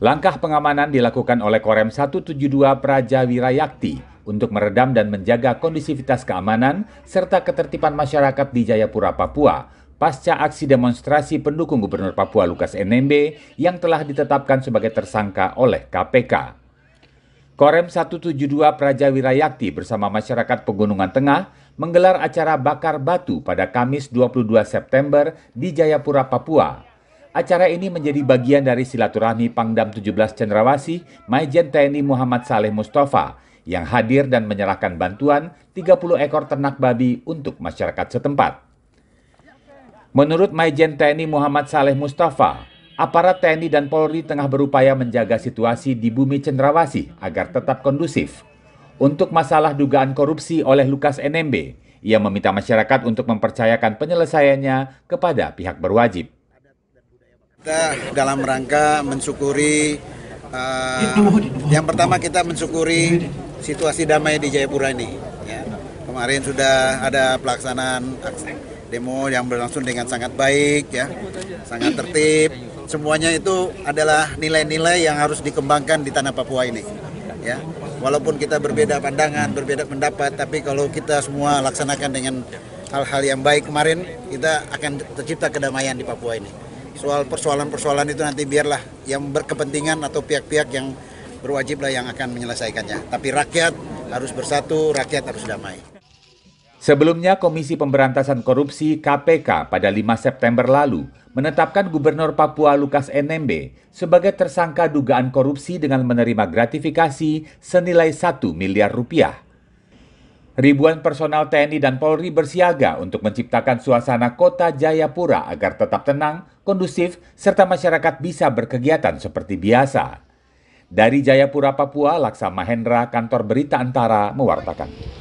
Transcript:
Langkah pengamanan dilakukan oleh Korem 172 Praja Wirayakti untuk meredam dan menjaga kondisivitas keamanan serta ketertiban masyarakat di Jayapura, Papua pasca aksi demonstrasi pendukung Gubernur Papua Lukas NMB yang telah ditetapkan sebagai tersangka oleh KPK. Korem 172 Praja Wirayakti bersama masyarakat Pegunungan Tengah menggelar acara bakar batu pada Kamis 22 September di Jayapura, Papua Acara ini menjadi bagian dari silaturahmi Pangdam 17 Cendrawasi, Majen TNI Muhammad Saleh Mustafa, yang hadir dan menyerahkan bantuan 30 ekor ternak babi untuk masyarakat setempat. Menurut Majen TNI Muhammad Saleh Mustafa, aparat TNI dan Polri tengah berupaya menjaga situasi di bumi Cendrawasih agar tetap kondusif. Untuk masalah dugaan korupsi oleh Lukas NMB, ia meminta masyarakat untuk mempercayakan penyelesaiannya kepada pihak berwajib. Kita dalam rangka mensyukuri, uh, yang pertama kita mensyukuri situasi damai di Jayapura ini. Ya. Kemarin sudah ada pelaksanaan demo yang berlangsung dengan sangat baik, ya, sangat tertib. Semuanya itu adalah nilai-nilai yang harus dikembangkan di tanah Papua ini. Ya, walaupun kita berbeda pandangan, berbeda pendapat, tapi kalau kita semua laksanakan dengan hal-hal yang baik kemarin, kita akan tercipta kedamaian di Papua ini soal persoalan-persoalan itu nanti biarlah yang berkepentingan atau pihak-pihak yang berwajiblah yang akan menyelesaikannya. Tapi rakyat harus bersatu, rakyat harus damai. Sebelumnya, Komisi Pemberantasan Korupsi (KPK) pada 5 September lalu menetapkan Gubernur Papua Lukas NMB sebagai tersangka dugaan korupsi dengan menerima gratifikasi senilai 1 miliar rupiah. Ribuan personal TNI dan Polri bersiaga untuk menciptakan suasana kota Jayapura agar tetap tenang, kondusif, serta masyarakat bisa berkegiatan seperti biasa. Dari Jayapura, Papua, Laksamahendra, Kantor Berita Antara, mewartakan.